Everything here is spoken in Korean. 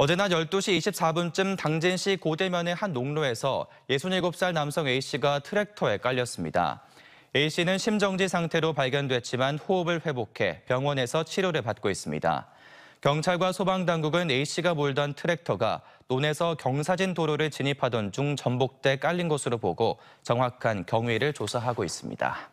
어제 낮 12시 24분쯤 당진시 고대면의 한 농로에서 67살 남성 A씨가 트랙터에 깔렸습니다. A씨는 심정지 상태로 발견됐지만 호흡을 회복해 병원에서 치료를 받고 있습니다. 경찰과 소방당국은 A씨가 몰던 트랙터가 논에서 경사진 도로를 진입하던 중 전복대 깔린 것으로 보고 정확한 경위를 조사하고 있습니다.